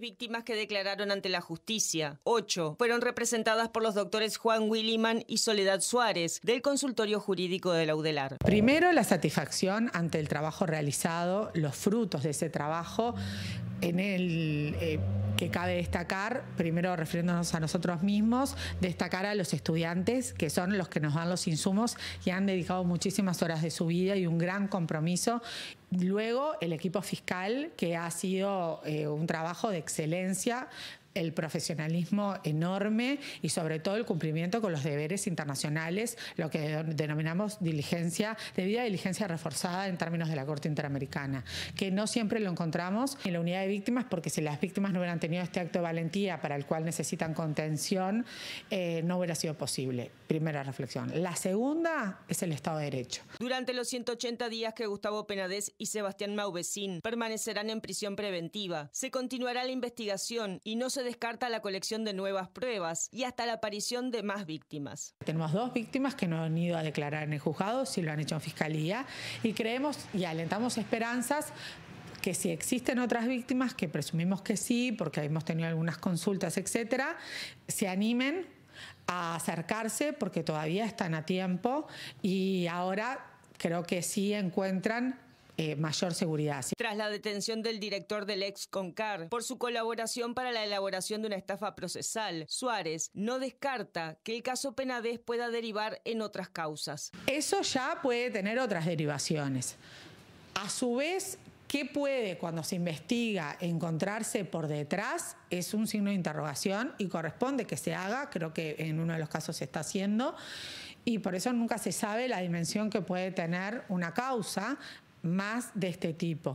víctimas que declararon ante la justicia. Ocho fueron representadas por los doctores Juan Williman y Soledad Suárez del consultorio jurídico de la UDELAR. Primero, la satisfacción ante el trabajo realizado, los frutos de ese trabajo en el... Eh, que cabe destacar, primero refiriéndonos a nosotros mismos, destacar a los estudiantes, que son los que nos dan los insumos y han dedicado muchísimas horas de su vida y un gran compromiso Luego, el equipo fiscal, que ha sido eh, un trabajo de excelencia el profesionalismo enorme y sobre todo el cumplimiento con los deberes internacionales, lo que denominamos diligencia, debida diligencia reforzada en términos de la Corte Interamericana, que no siempre lo encontramos en la unidad de víctimas porque si las víctimas no hubieran tenido este acto de valentía para el cual necesitan contención, eh, no hubiera sido posible. Primera reflexión. La segunda es el Estado de Derecho. Durante los 180 días que Gustavo Penades y Sebastián Mauvecín permanecerán en prisión preventiva, se continuará la investigación y no se descarta la colección de nuevas pruebas y hasta la aparición de más víctimas. Tenemos dos víctimas que no han ido a declarar en el juzgado, si lo han hecho en fiscalía, y creemos y alentamos esperanzas que si existen otras víctimas, que presumimos que sí, porque hemos tenido algunas consultas, etcétera, se animen a acercarse porque todavía están a tiempo y ahora creo que sí encuentran eh, mayor seguridad. Tras la detención del director del ex Concar por su colaboración para la elaboración de una estafa procesal, Suárez no descarta que el caso Penadez... pueda derivar en otras causas. Eso ya puede tener otras derivaciones. A su vez, ¿Qué puede cuando se investiga encontrarse por detrás? Es un signo de interrogación y corresponde que se haga, creo que en uno de los casos se está haciendo, y por eso nunca se sabe la dimensión que puede tener una causa más de este tipo.